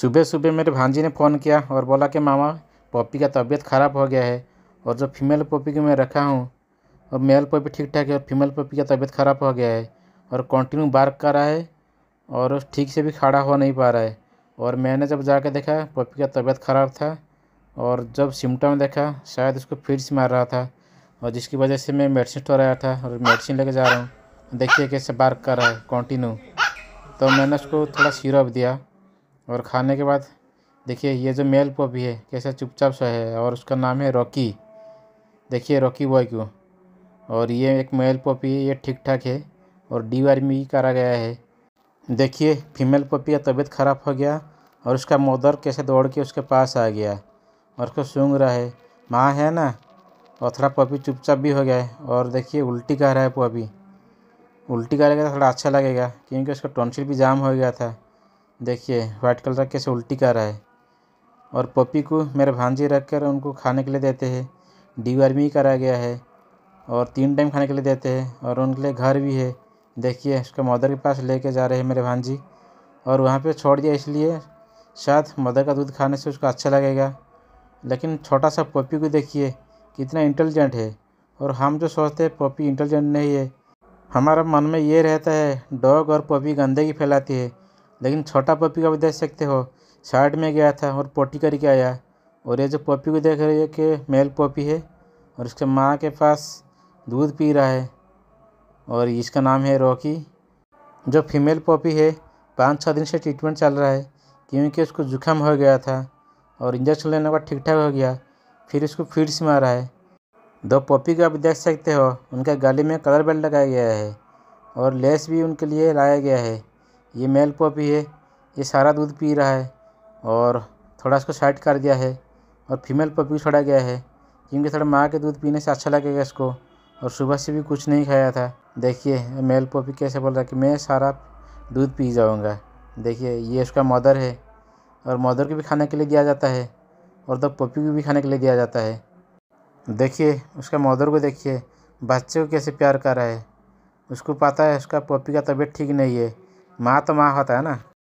सुबह सुबह मेरे भांजी ने फ़ोन किया और बोला कि मामा पॉपी का तबीयत ख़राब हो गया है और जो फीमेल पॉपी को मैं रखा हूँ और मेल पॉपी ठीक ठाक है और फीमेल पॉपी का तबीयत ख़राब हो गया है और कंटिन्यू बार्क कर रहा है और ठीक से भी खड़ा हो नहीं पा रहा है और मैंने जब जा देखा पॉपी का तबीयत ख़राब था और जब सिम्टम देखा शायद उसको से मार रहा था और जिसकी वजह से मैं मेडिसिन स्टोर आया था और मेडिसिन लेके जा रहा हूँ देखिए कैसे बार्क कर रहा है कंटिन्यू तो मैंने उसको थोड़ा सिरप दिया और खाने के बाद देखिए ये जो मेल पॉपी है कैसे चुपचाप सा है और उसका नाम है रॉकी देखिए रॉकी बॉय को और ये एक मेल पॉपी है ये ठीक ठाक है और डी वार आर्मी करा गया है देखिए फीमेल पॉपी का तबीयत ख़राब हो गया और उसका मदर कैसे दौड़ के उसके पास आ गया और उसको सूंघ रहा है माँ है ना और थोड़ा पपी चुपचाप भी हो गया है और देखिए उल्टी कह रहा है पपी उल्टी करेगा तो थोड़ा अच्छा लगेगा क्योंकि उसका टॉन्सिल भी जाम हो गया था देखिए वाइट कलर कैसे उल्टी कर रहा है और पपी को मेरे भांजी रख कर उनको खाने के लिए देते हैं डिवॉर्मिंग कराया गया है और तीन टाइम खाने के लिए देते हैं और उनके लिए घर भी है देखिए उसका मदर के पास लेके जा रहे हैं मेरे भांजी और वहाँ पे छोड़ दिया इसलिए शायद मदर का दूध खाने से उसको अच्छा लगेगा लेकिन छोटा सा पपी को देखिए कितना इंटेलिजेंट है और हम जो सोचते हैं पपी इंटेलिजेंट नहीं है हमारा मन में ये रहता है डॉग और पपी गंदगी फैलाती है लेकिन छोटा पपी का भी देख सकते हो साइड में गया था और पोटी करके आया और ये जो पपी को देख रहे हैं कि मेल पपी है और उसके माँ के पास दूध पी रहा है और इसका नाम है रॉकी जो फीमेल पॉपी है पाँच छः दिन से ट्रीटमेंट चल रहा है क्योंकि उसको जुखाम हो गया था और इंजेक्शन लेने के बाद ठीक ठाक हो गया फिर उसको फीड्स मारा है दो पॉपी को आप देख सकते हो उनका गले में कलर बेल्ट लगाया गया है और लेस भी उनके लिए लाया गया है ये मेल पॉपी है ये सारा दूध पी रहा है और थोड़ा इसको साइड कर दिया है और फीमेल पॉपी छोड़ा गया है क्योंकि थोड़ा माँ के दूध पीने से अच्छा लगेगा इसको और सुबह से भी कुछ नहीं खाया था देखिए मेल पॉपी कैसे बोल रहा है कि मैं सारा दूध पी जाऊँगा देखिए ये उसका मदर है और मदर को भी खाने के लिए दिया जाता है और तो पपी को भी खाने के लिए दिया जाता है देखिए उसका मदर को देखिए बच्चे को कैसे प्यार कर रहा है उसको पता है उसका पपी का तबीयत ठीक नहीं है माँ तो माँ होता है ना